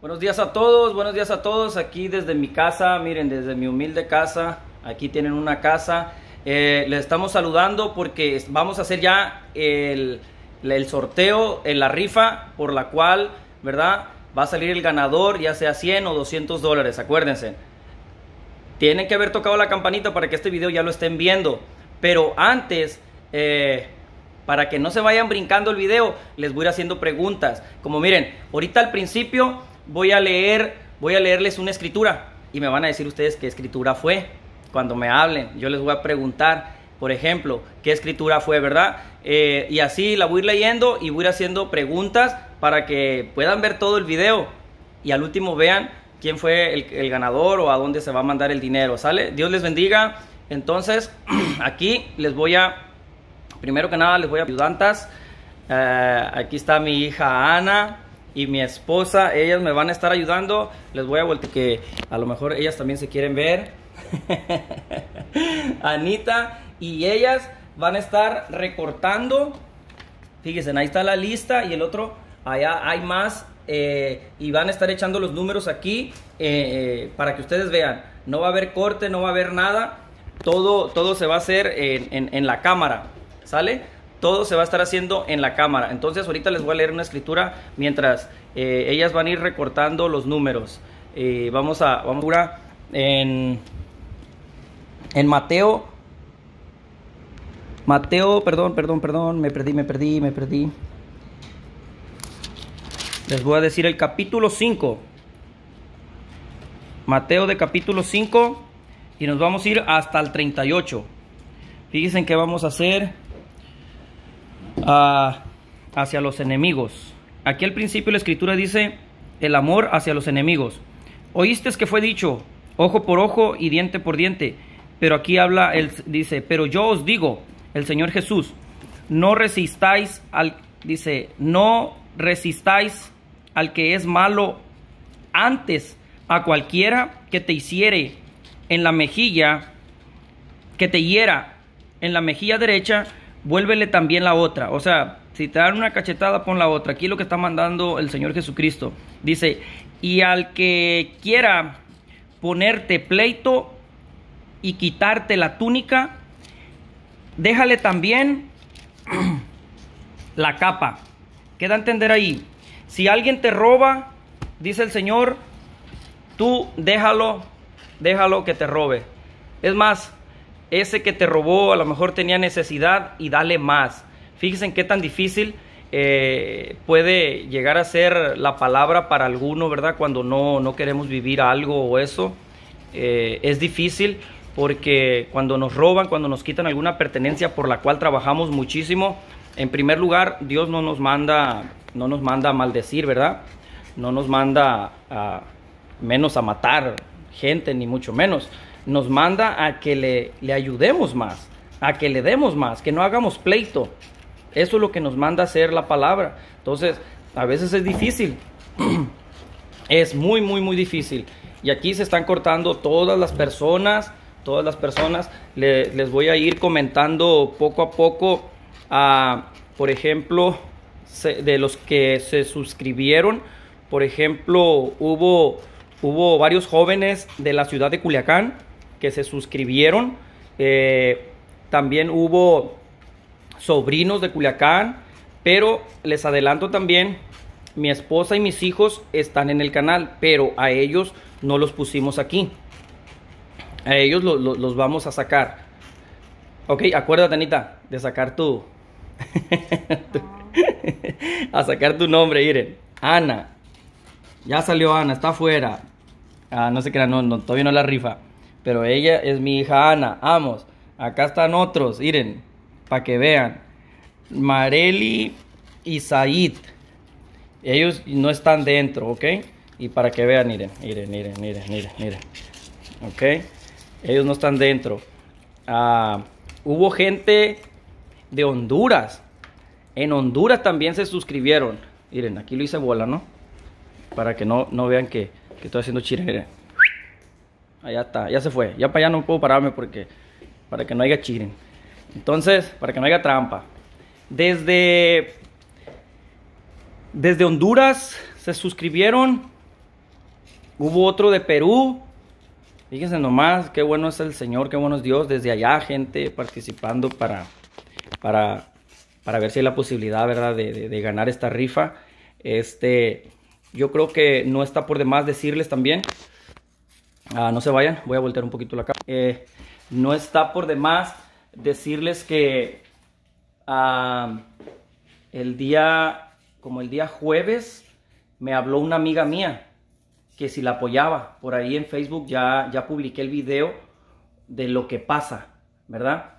Buenos días a todos, buenos días a todos. Aquí desde mi casa, miren, desde mi humilde casa, aquí tienen una casa. Eh, les estamos saludando porque vamos a hacer ya el, el sorteo, la rifa por la cual, ¿verdad? Va a salir el ganador, ya sea 100 o 200 dólares, acuérdense. Tienen que haber tocado la campanita para que este video ya lo estén viendo. Pero antes, eh, para que no se vayan brincando el video, les voy a ir haciendo preguntas. Como miren, ahorita al principio voy a leer, voy a leerles una escritura y me van a decir ustedes qué escritura fue cuando me hablen. Yo les voy a preguntar, por ejemplo, qué escritura fue, ¿verdad? Eh, y así la voy a leyendo y voy a ir haciendo preguntas para que puedan ver todo el video y al último vean quién fue el, ganador o a dónde se va a mandar el dinero, ¿sale? Dios les bendiga. Entonces, aquí les voy a, primero que nada, les voy a ayudantas. Eh, aquí está mi hija Ana y mi esposa, ellas me van a estar ayudando. Les voy a voltear que a lo mejor ellas también se quieren ver. Anita y ellas van a estar recortando. Fíjense, ahí está la lista y el otro, allá hay más. Eh, y van a estar echando los números aquí eh, eh, para que ustedes vean. No va a haber corte, no va a haber nada. Todo, todo se va a hacer en, en la cámara. ¿Sale? todo se va a estar haciendo en la cámara. Entonces ahorita les voy a leer una escritura mientras eh, ellas van a ir recortando los números. Eh, vamos a, vamos a en, en Mateo. Mateo, perdón, perdón, perdón, me perdí, me perdí, me perdí. Les voy a decir el capítulo 5. Mateo de capítulo 5 y nos vamos a ir hasta el 38. Fíjense que vamos a hacer Ah, hacia los enemigos. Aquí al principio la escritura dice el amor hacia los enemigos. Oíste que fue dicho, ojo por ojo y diente por diente. Pero aquí habla, el dice, pero yo os digo, el Señor Jesús, no resistáis al, dice, no resistáis al que es malo antes a cualquiera que te hiciere en la mejilla, que te hiera en la mejilla derecha, vuélvele también la otra. O sea, si te dan una cachetada, pon la otra. Aquí lo que está mandando el Señor Jesucristo. Dice, y al que quiera ponerte pleito y quitarte la túnica, déjale también la capa. Queda a entender ahí. Si alguien te roba, dice el Señor, tú déjalo, déjalo que te robe. Es más, ese que te robó a lo mejor tenía necesidad y dale más. Fíjense en qué tan difícil eh, puede llegar a ser la palabra para alguno, ¿verdad? Cuando no, no queremos vivir algo o eso. Eh, es difícil porque cuando nos roban, cuando nos quitan alguna pertenencia por la cual trabajamos muchísimo, en primer lugar, Dios no nos manda, no nos manda a maldecir, ¿verdad? No nos manda menos a matar gente, ni mucho menos nos manda a que le, ayudemos más, a que le demos más, que no hagamos pleito. Eso es lo que nos manda a hacer la palabra. Entonces, a veces es difícil. Es muy, muy, muy difícil. Y aquí se están cortando todas las personas, todas las personas. les voy a ir comentando poco a poco, a, por ejemplo, de los que se suscribieron. Por ejemplo, hubo, hubo varios jóvenes de la ciudad de Culiacán que se suscribieron. Eh, también hubo sobrinos de Culiacán, pero les adelanto también, mi esposa y mis hijos están en el canal, pero a ellos no los pusimos aquí. A ellos los vamos a sacar. Ok, acuérdate, Anita, de sacar tu... a sacar tu nombre, miren Ana. Ya salió Ana, está afuera. Ah, no se qué no, no, todavía no la rifa. Pero ella es mi hija Ana. Vamos, acá están otros, miren, para que vean. Mareli y Said. Ellos no están dentro, ¿ok? Y para que vean, miren, miren, miren, miren, miren, miren. ¿Ok? Ellos no están dentro. Ah, hubo gente de Honduras. En Honduras también se suscribieron. Miren, aquí lo hice bola, ¿no? Para que no, no vean que, que estoy haciendo chile allá está, ya se fue. Ya para allá no puedo pararme porque para que no haya cheating. Entonces, para que no haya trampa. Desde desde Honduras se suscribieron. Hubo otro de Perú. Fíjense nomás, qué bueno es el Señor, qué bueno es Dios. Desde allá gente participando para para para ver si hay la posibilidad, ¿verdad?, de, de ganar esta rifa. Este, yo creo que no está por demás decirles también Ah, no se vayan, voy a voltear un poquito la cámara. Eh, no está por demás decirles que ah, el día, como el día jueves, me habló una amiga mía que si la apoyaba, por ahí en Facebook ya, ya publiqué el video de lo que pasa, ¿verdad?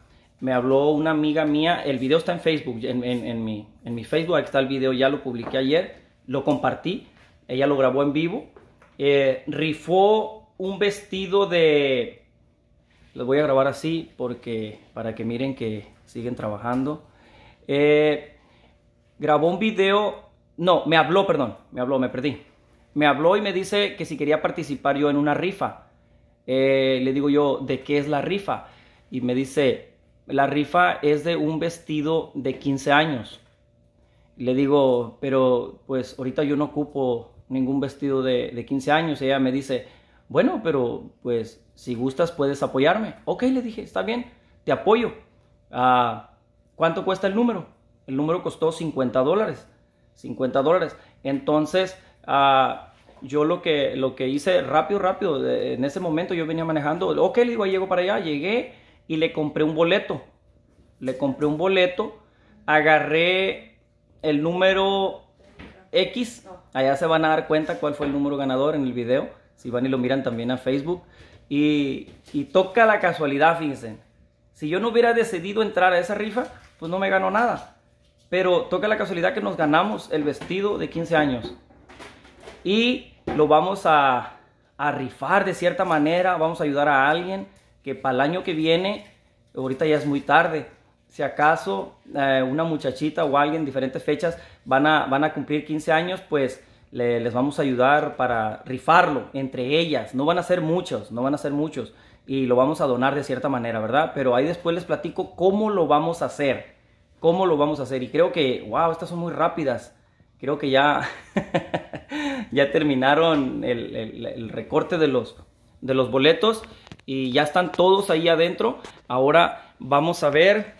Me habló una amiga mía, el video está en Facebook, en, mi, en mi Facebook, está el video, ya lo publiqué ayer, lo compartí, ella lo grabó en vivo, eh, rifó un vestido de... Lo voy a grabar así porque para que miren que siguen trabajando. Eh, grabó un video... No, me habló, perdón. Me habló, me perdí. Me habló y me dice que si quería participar yo en una rifa. Eh, le digo yo, ¿de qué es la rifa? Y me dice, la rifa es de un vestido de 15 años. Le digo, pero pues ahorita yo no ocupo ningún vestido de, de 15 años. Y ella me dice, bueno, pero pues si gustas puedes apoyarme. Ok, le dije, está bien, te apoyo. Ah, ¿Cuánto cuesta el número? El número costó 50 dólares. 50 dólares. Entonces, ah, yo lo que, lo que hice rápido, rápido, en ese momento yo venía manejando, ok, le digo, llego para allá, llegué y le compré un boleto. Le compré un boleto, agarré el número X, allá se van a dar cuenta cuál fue el número ganador en el video si van y lo miran también a Facebook. Y, toca la casualidad, fíjense. Si yo no hubiera decidido entrar a esa rifa, pues no me ganó nada. Pero toca la casualidad que nos ganamos el vestido de 15 años. Y lo vamos a, rifar de cierta manera, vamos a ayudar a alguien que para el año que viene, ahorita ya es muy tarde, si acaso eh, una muchachita o alguien diferentes fechas van a, van a cumplir 15 años, pues les vamos a ayudar para rifarlo entre ellas. No van a ser muchos, no van a ser muchos. Y lo vamos a donar de cierta manera, ¿verdad? Pero ahí después les platico cómo lo vamos a hacer. Cómo lo vamos a hacer. Y creo que, wow, estas son muy rápidas. Creo que ya, ya terminaron el, recorte de los, de los boletos y ya están todos ahí adentro. Ahora vamos a ver,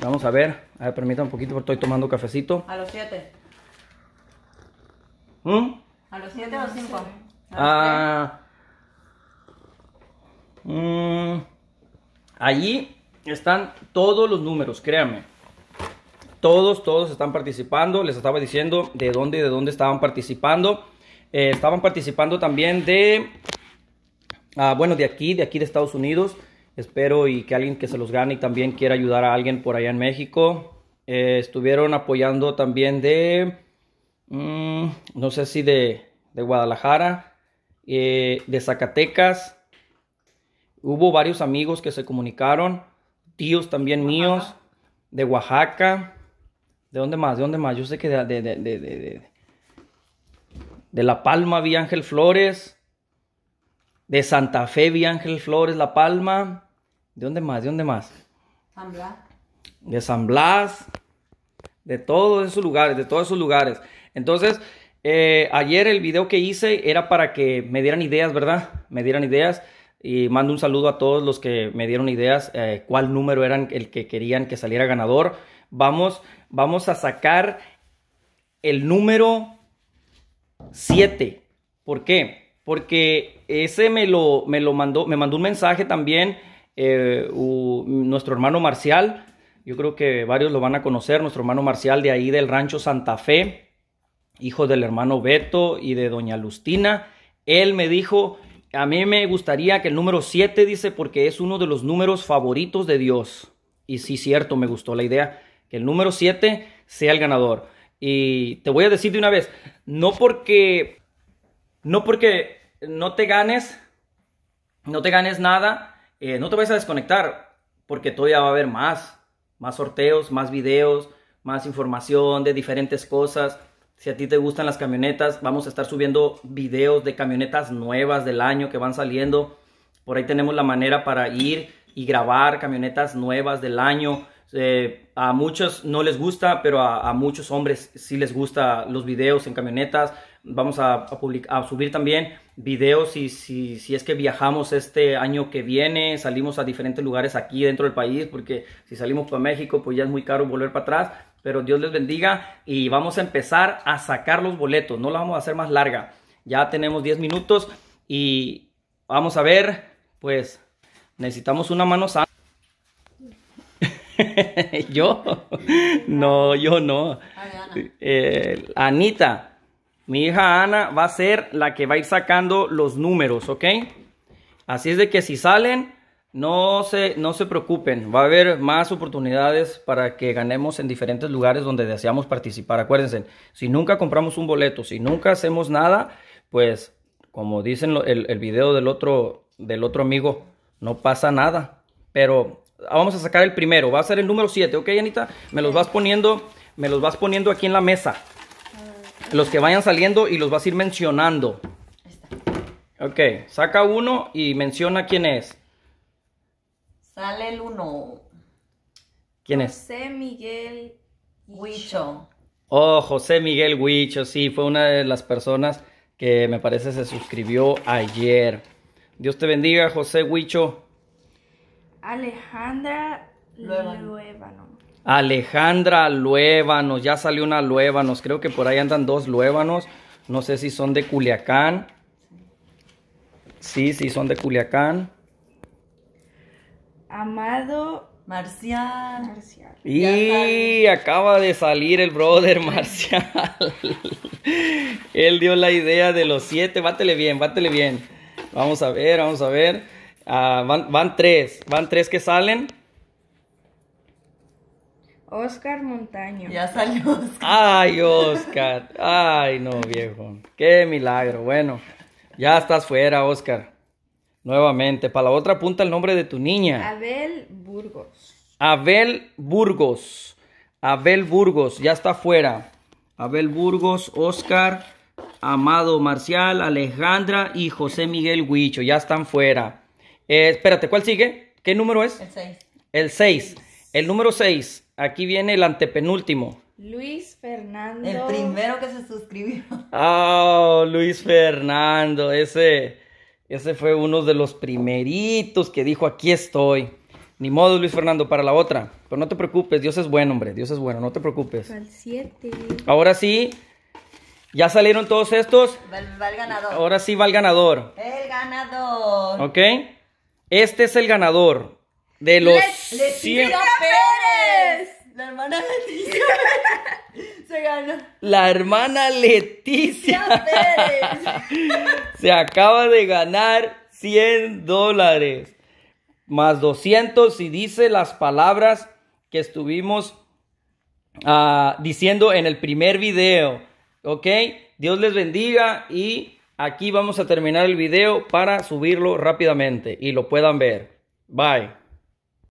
vamos a ver, a ver, permítanme un poquito porque estoy tomando cafecito. A los 7. ¿Mm? ¿A los 7 o 5? Ah, ah mm, allí están todos los números, créanme. Todos, todos están participando. Les estaba diciendo de dónde de dónde estaban participando. Eh, estaban participando también de, ah, bueno, de aquí, de aquí de Estados Unidos. Espero y que alguien que se los gane y también quiera ayudar a alguien por allá en México. Eh, estuvieron apoyando también de Mm, no sé si de, Guadalajara, eh, de Zacatecas. Hubo varios amigos que se comunicaron, tíos también míos, de Oaxaca. ¿De dónde más? ¿De dónde más? Yo sé que de, de, de La Palma vi Ángel Flores. De Santa Fe vi Ángel Flores, La Palma. ¿De dónde más? ¿De dónde más? De San Blas. De todos esos lugares, de todos esos lugares. Entonces, eh, ayer el video que hice era para que me dieran ideas, ¿verdad? Me dieran ideas. Y mando un saludo a todos los que me dieron ideas, eh, cuál número eran el que querían que saliera ganador. Vamos, vamos a sacar el número 7. ¿Por qué? Porque ese me lo, me mandó, me mandó un mensaje también eh, nuestro hermano Marcial. Yo creo que varios lo van a conocer, nuestro hermano Marcial de ahí del rancho Santa Fe hijo del hermano Beto y de doña Lustina. Él me dijo, a mí me gustaría que el número 7 dice porque es uno de los números favoritos de Dios. Y sí, cierto, me gustó la idea, que el número 7 sea el ganador. Y te voy a decir de una vez, no porque no porque no te ganes no te ganes nada, eh, no te vayas a desconectar porque todavía va a haber más, más sorteos, más videos, más información de diferentes cosas. Si a ti te gustan las camionetas, vamos a estar subiendo videos de camionetas nuevas del año que van saliendo. Por ahí tenemos la manera para ir y grabar camionetas nuevas del año. Eh, a muchos no les gusta, pero a, muchos hombres sí les gusta los videos en camionetas. Vamos a, a, a subir también videos y si, si, es que viajamos este año que viene, salimos a diferentes lugares aquí dentro del país, porque si salimos para México, pues ya es muy caro volver para atrás. Pero Dios les bendiga y vamos a empezar a sacar los boletos. No la vamos a hacer más larga. Ya tenemos 10 minutos y vamos a ver, pues necesitamos una mano sana. yo, no, yo no. Eh, Anita, mi hija Ana va a ser la que va a ir sacando los números, ¿ok? Así es de que si salen, no se, preocupen, va a haber más oportunidades para que ganemos en diferentes lugares donde deseamos participar. Acuérdense, si nunca compramos un boleto, si nunca hacemos nada, pues como dicen el, el video del otro, del otro amigo, no pasa nada. Pero ah, vamos a sacar el primero, va a ser el número 7, ¿ok, Anita? Me los vas poniendo, me los vas poniendo aquí en la mesa. Los que vayan saliendo y los vas a ir mencionando. Ok, saca uno y menciona quién es. Sale el uno. ¿Quién es? José Miguel Huicho. Oh, José Miguel Huicho, sí, fue una de las personas que me parece se suscribió ayer. Dios te bendiga, José Huicho. Alejandra Luébano. Alejandra Luévanos, ya salió una Luévanos, creo que por ahí andan dos Luébanos. no sé si son de Culiacán. Sí, sí, son de Culiacán. Amado Marcial. Y acaba de salir el brother Marcial. Él dio la idea de los siete. Bátele bien, bátele bien. Vamos a ver, vamos a ver. Ah, van, van, tres. Van tres que salen. Oscar Montaño. Ya salió Oscar. Ay, Oscar. Ay, no, viejo. Qué milagro. Bueno, ya estás fuera, Oscar. Nuevamente, para la otra punta el nombre de tu niña. Abel Burgos. Abel Burgos. Abel Burgos, ya está fuera. Abel Burgos, Oscar, Amado Marcial, Alejandra y José Miguel Huicho, ya están fuera. Eh, espérate, ¿cuál sigue? ¿Qué número es? El 6. El 6. El número 6. Aquí viene el antepenúltimo. Luis Fernando. El primero que se suscribió. Ah, oh, Luis Fernando, ese ese fue uno de los primeritos que dijo, aquí estoy. Ni modo, Luis Fernando, para la otra. Pero no te preocupes, Dios es bueno, hombre. Dios es bueno, no te preocupes. Al 7. Ahora sí, ya salieron todos estos. Va, el ganador. Ahora sí va el ganador. El ganador. ¿Ok? Este es el ganador de los... siete. Pérez! La hermana de la hermana Leticia se acaba de ganar 100 dólares más 200 y dice las palabras que estuvimos ah, diciendo en el primer video. ¿Ok? Dios les bendiga y aquí vamos a terminar el video para subirlo rápidamente y lo puedan ver. Bye.